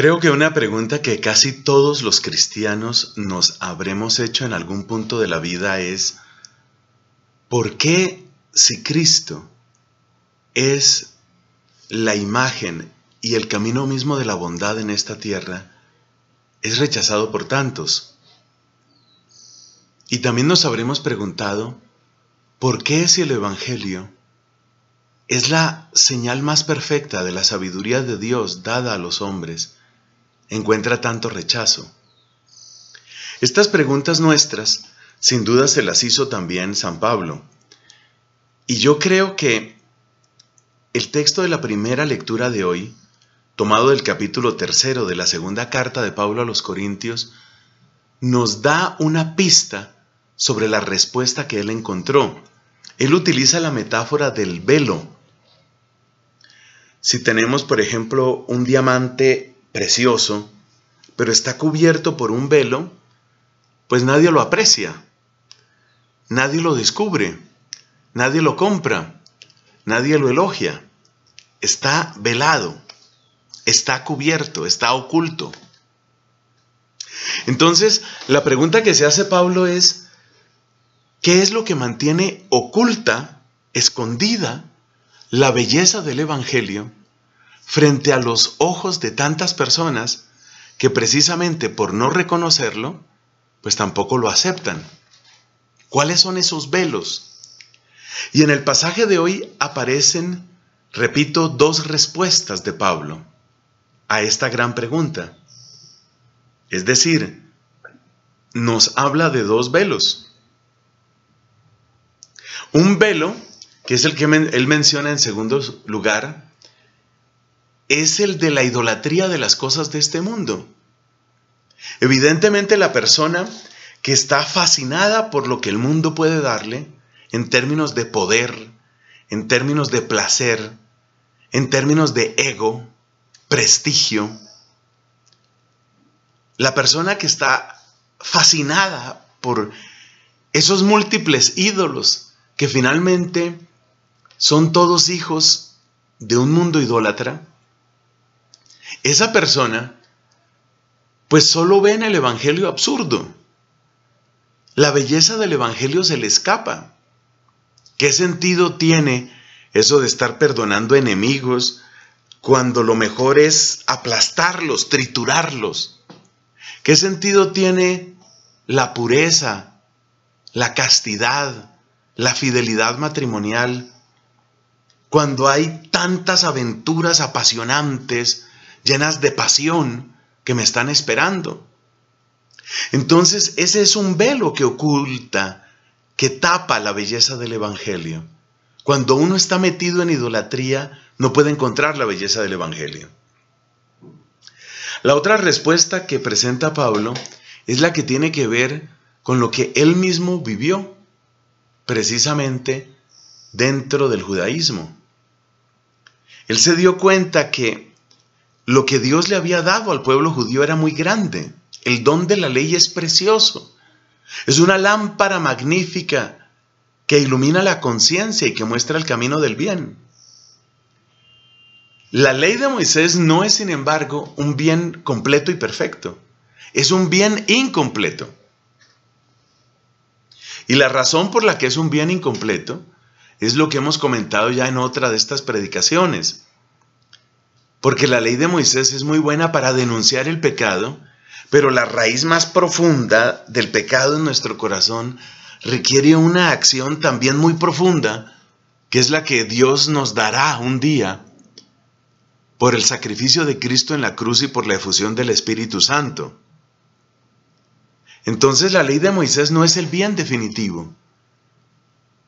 Creo que una pregunta que casi todos los cristianos nos habremos hecho en algún punto de la vida es, ¿por qué si Cristo es la imagen y el camino mismo de la bondad en esta tierra, es rechazado por tantos? Y también nos habremos preguntado, ¿por qué si el Evangelio es la señal más perfecta de la sabiduría de Dios dada a los hombres, encuentra tanto rechazo? Estas preguntas nuestras, sin duda, se las hizo también San Pablo. Y yo creo que el texto de la primera lectura de hoy, tomado del capítulo tercero de la segunda carta de Pablo a los Corintios, nos da una pista sobre la respuesta que él encontró. Él utiliza la metáfora del velo. Si tenemos, por ejemplo, un diamante precioso, pero está cubierto por un velo, pues nadie lo aprecia, nadie lo descubre, nadie lo compra, nadie lo elogia. Está velado, está cubierto, está oculto. Entonces, la pregunta que se hace Pablo es, ¿qué es lo que mantiene oculta, escondida, la belleza del Evangelio frente a los ojos de tantas personas que precisamente por no reconocerlo, pues tampoco lo aceptan. ¿Cuáles son esos velos? Y en el pasaje de hoy aparecen, repito, dos respuestas de Pablo a esta gran pregunta. Es decir, nos habla de dos velos. Un velo, que es el que él menciona en segundo lugar, es el de la idolatría de las cosas de este mundo. Evidentemente la persona que está fascinada por lo que el mundo puede darle en términos de poder, en términos de placer, en términos de ego, prestigio. La persona que está fascinada por esos múltiples ídolos que finalmente son todos hijos de un mundo idólatra, esa persona pues solo ve en el Evangelio absurdo. La belleza del Evangelio se le escapa. ¿Qué sentido tiene eso de estar perdonando enemigos cuando lo mejor es aplastarlos, triturarlos? ¿Qué sentido tiene la pureza, la castidad, la fidelidad matrimonial cuando hay tantas aventuras apasionantes? llenas de pasión que me están esperando. Entonces ese es un velo que oculta, que tapa la belleza del Evangelio. Cuando uno está metido en idolatría, no puede encontrar la belleza del Evangelio. La otra respuesta que presenta Pablo es la que tiene que ver con lo que él mismo vivió, precisamente dentro del judaísmo. Él se dio cuenta que lo que Dios le había dado al pueblo judío era muy grande. El don de la ley es precioso. Es una lámpara magnífica que ilumina la conciencia y que muestra el camino del bien. La ley de Moisés no es, sin embargo, un bien completo y perfecto. Es un bien incompleto. Y la razón por la que es un bien incompleto es lo que hemos comentado ya en otra de estas predicaciones. Porque la ley de Moisés es muy buena para denunciar el pecado, pero la raíz más profunda del pecado en nuestro corazón requiere una acción también muy profunda, que es la que Dios nos dará un día por el sacrificio de Cristo en la cruz y por la efusión del Espíritu Santo. Entonces la ley de Moisés no es el bien definitivo,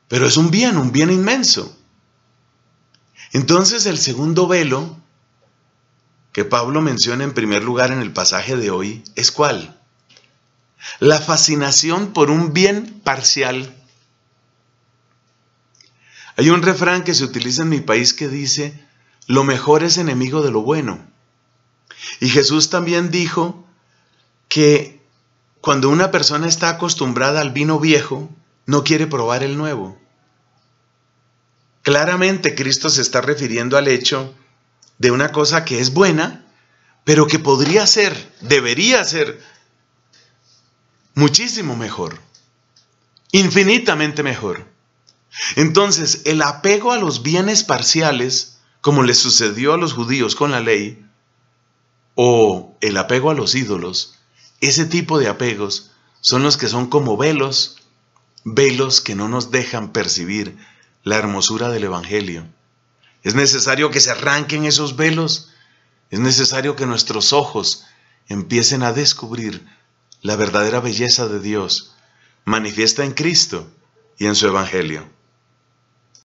pero es un bien, un bien inmenso. Entonces el segundo velo que Pablo menciona en primer lugar en el pasaje de hoy es cuál? La fascinación por un bien parcial. Hay un refrán que se utiliza en mi país que dice, lo mejor es enemigo de lo bueno. Y Jesús también dijo que cuando una persona está acostumbrada al vino viejo, no quiere probar el nuevo. Claramente Cristo se está refiriendo al hecho de una cosa que es buena, pero que podría ser, debería ser muchísimo mejor, infinitamente mejor. Entonces, el apego a los bienes parciales, como le sucedió a los judíos con la ley, o el apego a los ídolos, ese tipo de apegos son los que son como velos, velos que no nos dejan percibir la hermosura del Evangelio. Es necesario que se arranquen esos velos. Es necesario que nuestros ojos empiecen a descubrir la verdadera belleza de Dios manifiesta en Cristo y en su Evangelio.